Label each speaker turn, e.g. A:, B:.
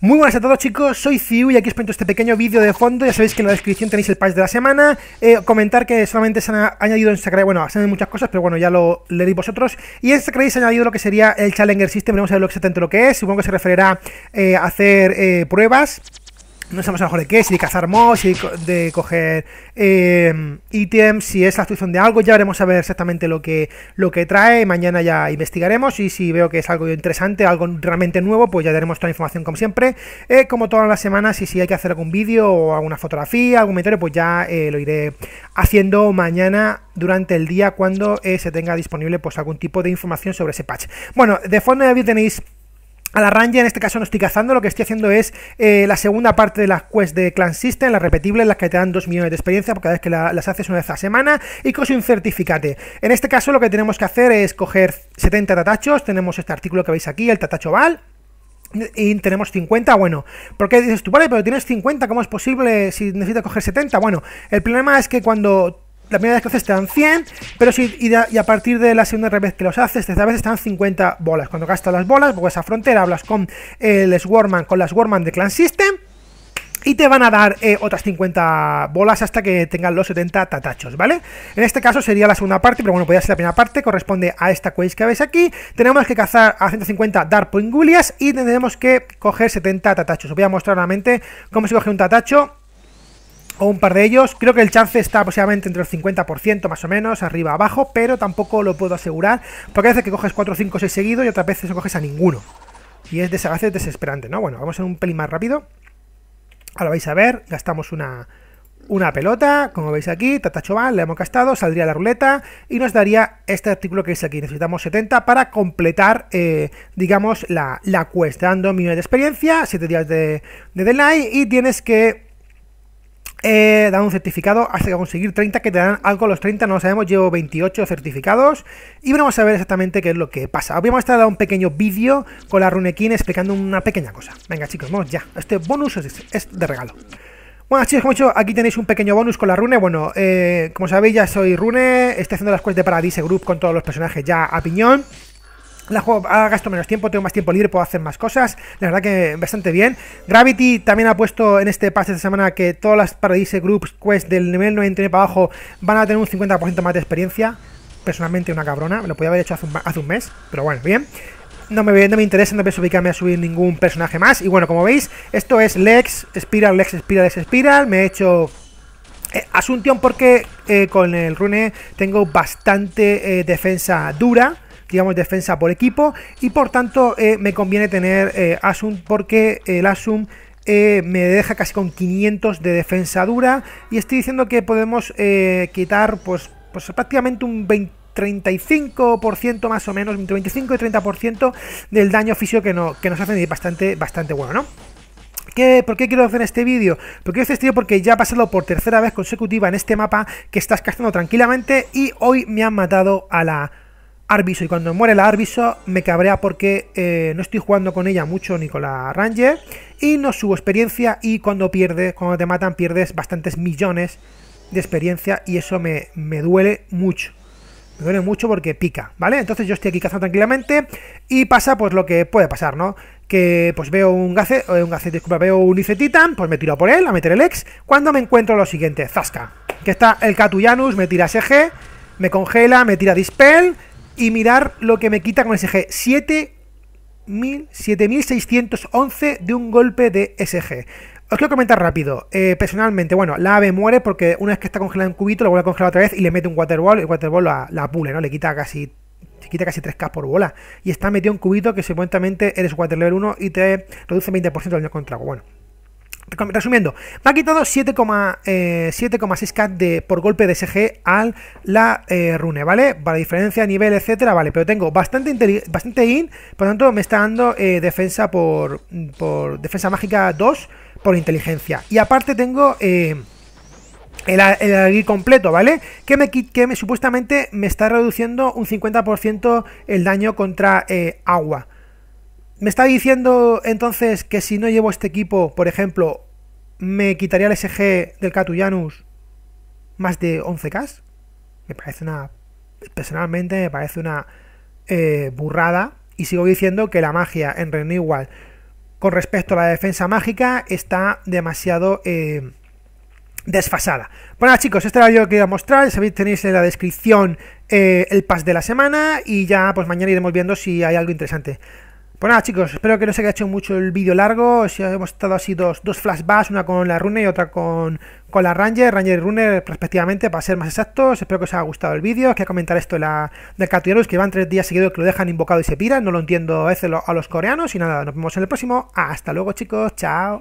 A: Muy buenas a todos chicos, soy Ciu y aquí os presento este pequeño vídeo de fondo, ya sabéis que en la descripción tenéis el patch de la semana, eh, comentar que solamente se han añadido en Instagram, bueno, se han añadido muchas cosas, pero bueno, ya lo leéis vosotros, y en Instagram se ha añadido lo que sería el Challenger System, vamos a ver lo exactamente lo que es, supongo que se referirá eh, a hacer eh, pruebas, no sabemos a lo mejor de qué, si de cazar mods, si de coger em, ítems, si es la actuación de algo, ya veremos a ver exactamente lo que, lo que trae, mañana ya investigaremos y si veo que es algo interesante, algo realmente nuevo, pues ya daremos toda la información como siempre, eh, como todas las semanas, y si hay que hacer algún vídeo o alguna fotografía, algún comentario, pues ya eh, lo iré haciendo mañana durante el día cuando eh, se tenga disponible pues algún tipo de información sobre ese patch. Bueno, de fondo de tenéis a la ranja en este caso no estoy cazando, lo que estoy haciendo es eh, la segunda parte de las quests de Clan System, las repetibles, las que te dan 2 millones de experiencia porque cada vez que las haces una vez a la semana y con un certificate. En este caso lo que tenemos que hacer es coger 70 tatachos, tenemos este artículo que veis aquí, el tatacho val, y tenemos 50, bueno, porque dices tú, vale, pero tienes 50, ¿cómo es posible si necesitas coger 70? Bueno, el problema es que cuando la primera vez que lo haces te dan 100, pero si y, a partir de la segunda vez que los haces, esta vez te dan 50 bolas. Cuando gastas las bolas, porque a frontera, hablas con el eh, Swarman, con las Swarman de Clan System. Y te van a dar eh, otras 50 bolas hasta que tengan los 70 tatachos, ¿vale? En este caso sería la segunda parte, pero bueno, podría ser la primera parte, corresponde a esta quest que veis aquí. Tenemos que cazar a 150 Darpoingulias y tendremos que coger 70 tatachos. Os voy a mostrar nuevamente cómo se coge un tatacho o un par de ellos. Creo que el chance está aproximadamente entre el 50% más o menos, arriba abajo, pero tampoco lo puedo asegurar, porque a veces que coges 4, 5, 6 seguidos y otras veces no coges a ninguno. Y es desesperante, ¿no? Bueno, vamos a un pelín más rápido. Ahora vais a ver, gastamos una, una pelota, como veis aquí, tatachoval la hemos gastado, saldría la ruleta y nos daría este artículo que es aquí. Necesitamos 70 para completar, eh, digamos, la, la quest, dando millones de experiencia, 7 días de, de delay y tienes que He eh, dan un certificado hasta conseguir 30 que te dan algo los 30, no lo sabemos, llevo 28 certificados y vamos a ver exactamente qué es lo que pasa. Hoy vamos a estar un pequeño vídeo con la Runequin explicando una pequeña cosa. Venga chicos, vamos ya, este bonus es, de regalo. Bueno chicos, como he dicho, aquí tenéis un pequeño bonus con la rune, bueno, eh, como sabéis ya soy rune, estoy haciendo las quests de Paradise Group con todos los personajes ya a piñón la juego, ah, gasto menos tiempo, tengo más tiempo libre, puedo hacer más cosas. La verdad que bastante bien. Gravity también ha puesto en este pase de semana que todas las Paradise Groups Quest del nivel 99 para abajo van a tener un 50% más de experiencia. Personalmente una cabrona, me lo podía haber hecho hace un, mes, pero bueno, bien. No me, no me, interesa, no pienso ubicarme a subir ningún personaje más. Y bueno, como veis, esto es Lex, Spiral, Lex, Spiral, Lex, Spiral. Me he hecho eh, Asunción porque eh, con el rune tengo bastante eh, defensa dura digamos, defensa por equipo. Y por tanto, eh, me conviene tener eh, Asum porque el Asum eh, me deja casi con 500 de defensa dura. Y estoy diciendo que podemos eh, quitar, pues, pues prácticamente un 35% más o menos, entre 25 y 30% del daño físico que, nos hacen y bastante, bastante bueno, ¿no? ¿Qué, ¿Por qué quiero hacer este vídeo? Porque este porque ya ha pasado por tercera vez consecutiva en este mapa que estás cazando tranquilamente y hoy me han matado a la Arbiso. Y cuando muere la Arbiso me cabrea porque eh, no estoy jugando con ella mucho ni con la Ranger. Y no subo experiencia y cuando pierdes, cuando te matan pierdes bastantes millones de experiencia y eso me, me duele mucho. Me duele mucho porque pica, ¿vale? Entonces yo estoy aquí cazando tranquilamente y pasa pues lo que puede pasar, ¿no? Que pues veo un gace, eh, un gace, disculpa, veo un Ice Titan, pues me tiro por él, a meter el ex, cuando me encuentro lo siguiente, Zasca, que está el Catuyanus, me tira SG, me congela, me tira Dispel, y mirar lo que me quita con SG. 7.611 de un golpe de SG. Os quiero comentar rápido. Eh, personalmente, bueno, la ave muere porque una vez que está congelada en cubito, lo vuelve a congelar otra vez y le mete un waterball. Y el waterball la, la pule, ¿no? Le quita casi. quita casi 3k por bola. Y está metido en cubito que supuestamente eres water level 1 y te reduce 20% el daño contra Bueno, Resumiendo, me ha quitado 7,6k eh, por golpe de SG al la eh, rune, ¿vale? Para diferencia, nivel, etcétera, vale. Pero tengo bastante, bastante in, por lo tanto me está dando eh, defensa por, defensa mágica 2 por inteligencia. Y aparte tengo el, el completo, ¿vale? Que que me supuestamente me está reduciendo un 50% el daño contra agua. Me está diciendo entonces que si no llevo este equipo, por ejemplo, me quitaría el SG del Catullanus más de 11k. Me parece una. Personalmente me parece una eh, burrada. Y sigo diciendo que la magia en Renewal con respecto a la defensa mágica está demasiado eh, desfasada. Bueno chicos, esto era lo que quería mostrar, sabéis tenéis en la descripción eh, el pas de la semana y ya pues mañana iremos viendo si hay algo interesante. Pues nada chicos, espero que no se haya hecho mucho el vídeo largo, Si hemos estado así dos, dos flashbacks, una con la Rune y otra con, con la Ranger, Ranger y Runner respectivamente para ser más exactos, espero que os haya gustado el vídeo, que quería comentar esto de la, del que van tres días seguidos que lo dejan invocado y se piran, no lo entiendo a veces a los coreanos y nada, nos vemos en el próximo, hasta luego chicos, chao.